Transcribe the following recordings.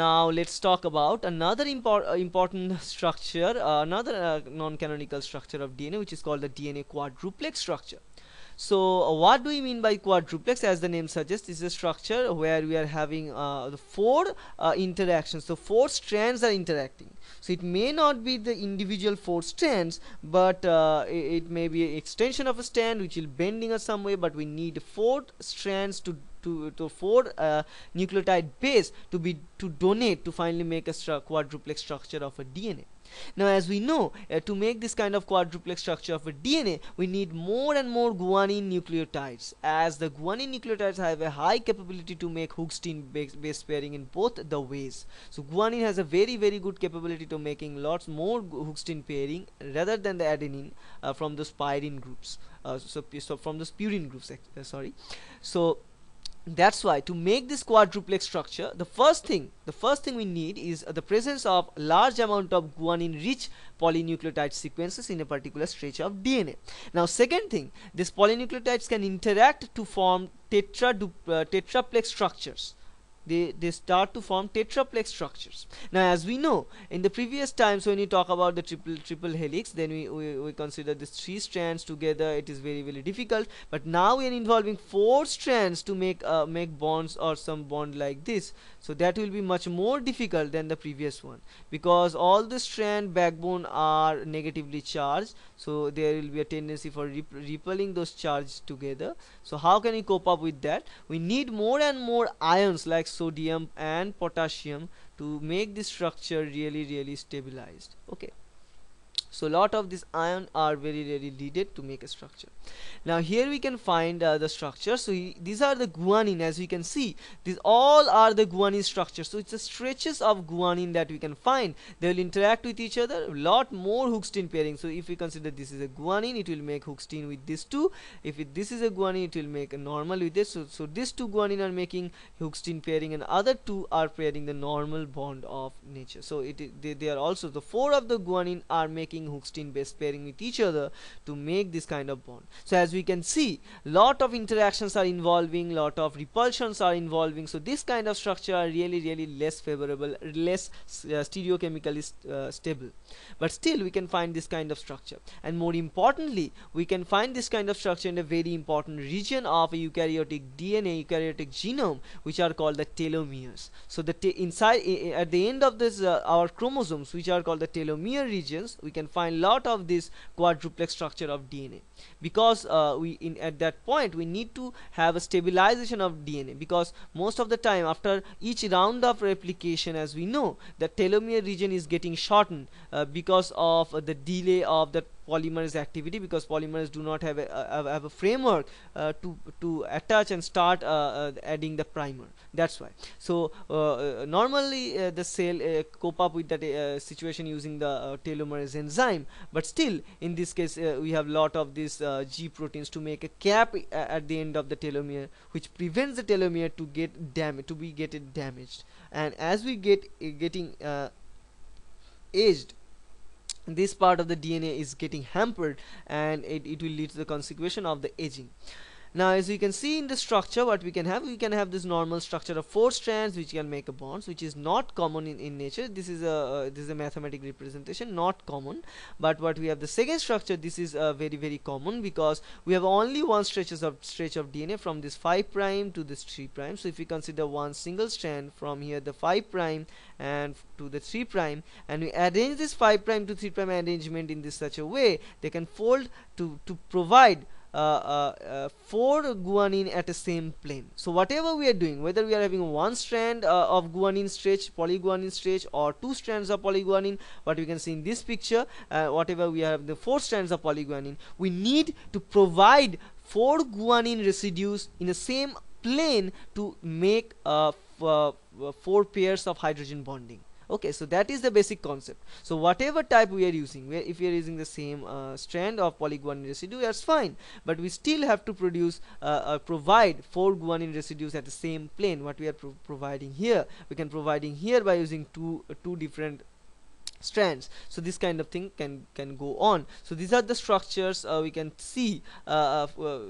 now let's talk about another impor uh, important structure uh, another uh, non-canonical structure of DNA which is called the DNA quadruplex structure so uh, what do we mean by quadruplex? As the name suggests, is a structure where we are having uh, the four uh, interactions. So four strands are interacting. So it may not be the individual four strands, but uh, it, it, may be an extension of a strand which will bending us some way. But we need four strands to to, to four uh, nucleotide base to be to donate to finally make a stru quadruplex structure of a DNA. Now as we know, uh, to make this kind of quadruplex structure of a DNA, we need more and more guanine nucleotides as the guanine nucleotides have a high capability to make hookes base, base pairing in both the ways. So guanine has a very very good capability to making lots more hookes pairing rather than the adenine uh, from the pyrene groups, uh, so, so, from the purine groups, uh, sorry. So that's why to make this quadruplex structure the first thing the first thing we need is uh, the presence of large amount of guanine rich polynucleotide sequences in a particular stretch of DNA now second thing these polynucleotides can interact to form tetra uh, tetraplex structures they, they start to form tetraplex structures. Now as we know in the previous times when we talk about the triple triple helix then we, we, we consider these three strands together it is very very difficult but now we are involving four strands to make uh, make bonds or some bond like this so that will be much more difficult than the previous one because all the strand backbone are negatively charged so there will be a tendency for rep repelling those charges together so how can we cope up with that we need more and more ions like sodium and potassium to make this structure really really stabilized okay so a lot of these ion are very rarely needed to make a structure now here we can find uh, the structure so he, these are the guanine as you can see these all are the guanine structure so it's the stretches of guanine that we can find they will interact with each other a lot more hookstin pairing so if we consider this is a guanine it will make hookstin with this two if it, this is a guanine it will make a normal with this so, so these two guanine are making hookstin pairing and other two are pairing the normal bond of nature so it, they, they are also the four of the guanine are making king hook base pairing with each other to make this kind of bond so as we can see lot of interactions are involving lot of repulsions are involving so this kind of structure are really really less favorable less uh, stereochemically st uh, stable but still we can find this kind of structure and more importantly we can find this kind of structure in a very important region of eukaryotic DNA eukaryotic genome which are called the telomeres so the inside at the end of this uh, our chromosomes which are called the telomere regions we can find lot of this quadruplex structure of DNA because uh, we in at that point we need to have a stabilization of DNA because most of the time after each round of replication as we know the telomere region is getting shortened uh, because of the delay of the polymerase activity because polymers do not have a, uh, a have a framework uh, to to attach and start uh, uh adding the primer that's why so uh, normally the cell cope up with that situation using the telomerase enzyme but still in this case we have lot of these G proteins to make a cap at the end of the telomere which prevents the telomere to get damaged to be get it damaged and as we get getting aged this part of the DNA is getting hampered and it, it will lead to the consequence of the aging now as you can see in the structure what we can have we can have this normal structure of four strands which can make a bonds which is not common in, in nature this is a uh, this is a mathematical representation not common but what we have the second structure this is uh, very very common because we have only one stretches of stretch of DNA from this 5 prime to this 3 prime so if we consider one single strand from here the 5 prime and to the 3 prime and we arrange this 5 prime to 3 prime arrangement in this such a way they can fold to to provide uh, uh, uh, 4 guanine at the same plane so whatever we are doing whether we are having one strand of guanine stretch polyguanine stretch or two strands of polyguanine what we can see in this picture whatever we have the four strands of polyguanine we need to provide four guanine residues in the same plane to make uh, four pairs of hydrogen bonding okay so that is the basic concept so whatever type we are using if we are using the same uh, strand of polyguanine residue that's fine but we still have to produce uh, uh, provide four guanine residues at the same plane what we are pro providing here we can providing here by using two uh, two different strands so this kind of thing can can go on so these are the structures uh, we can see uh, uh,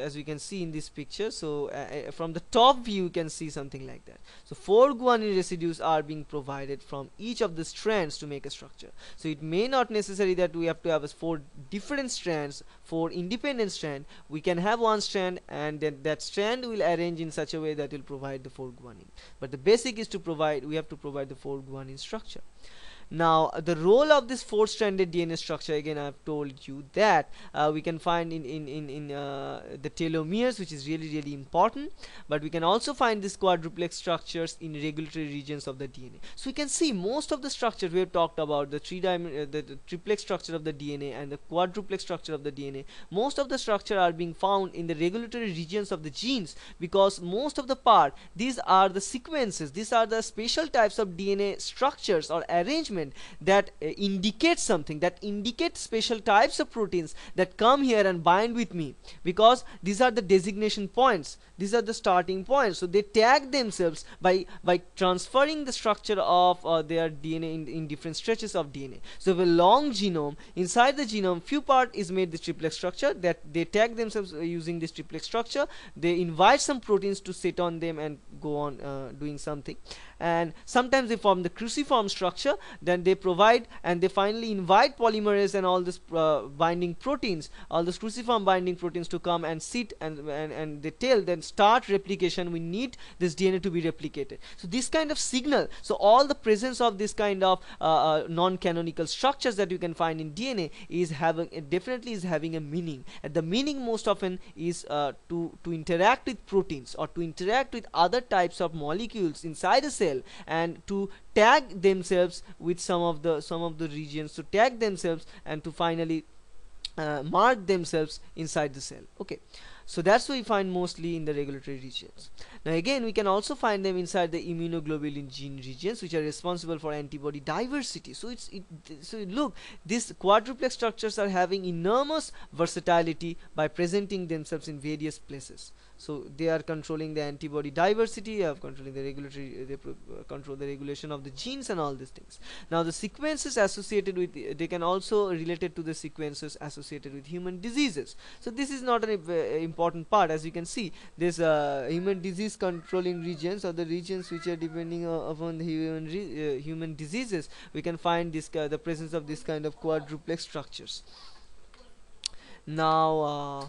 as we can see in this picture so uh, uh, from the top view you can see something like that so four guanine residues are being provided from each of the strands to make a structure so it may not necessary that we have to have four different strands four independent strand we can have one strand and then that strand will arrange in such a way that will provide the four guanine but the basic is to provide we have to provide the four guanine structure now the role of this four stranded dna structure again i've told you that uh, we can find in in in, in uh, the telomeres which is really really important but we can also find these quadruplex structures in regulatory regions of the dna so we can see most of the structures we have talked about the three dimension uh, the, the triplex structure of the dna and the quadruplex structure of the dna most of the structure are being found in the regulatory regions of the genes because most of the part these are the sequences these are the special types of dna structures or arrangements statement that uh, indicates something that indicates special types of proteins that come here and bind with me because these are the designation points these are the starting points so they tag themselves by by transferring the structure of uh, their DNA in, in different stretches of DNA so a long genome inside the genome few part is made the triplex structure that they tag themselves uh, using this triplex structure they invite some proteins to sit on them and go on uh, doing something and sometimes they form the cruciform structure then they provide and they finally invite polymerase and all this uh, binding proteins all this cruciform binding proteins to come and sit and, and and they tell then start replication we need this DNA to be replicated so this kind of signal so all the presence of this kind of uh, uh, non-canonical structures that you can find in DNA is having definitely is having a meaning and the meaning most often is uh, to to interact with proteins or to interact with other types of molecules inside the cell and to tag themselves with some of the some of the regions to tag themselves and to finally uh, mark themselves inside the cell okay so that's what we find mostly in the regulatory regions now again we can also find them inside the immunoglobulin gene regions which are responsible for antibody diversity so it's it, so look these quadruplex structures are having enormous versatility by presenting themselves in various places so they are controlling the antibody diversity of controlling the regulatory uh, they uh, control the regulation of the genes and all these things now the sequences associated with uh, they can also related to the sequences associated with human diseases so this is not an important part as you can see this uh, human disease controlling regions or the regions which are depending upon the human uh, human diseases we can find this the presence of this kind of quadruplex structures now uh,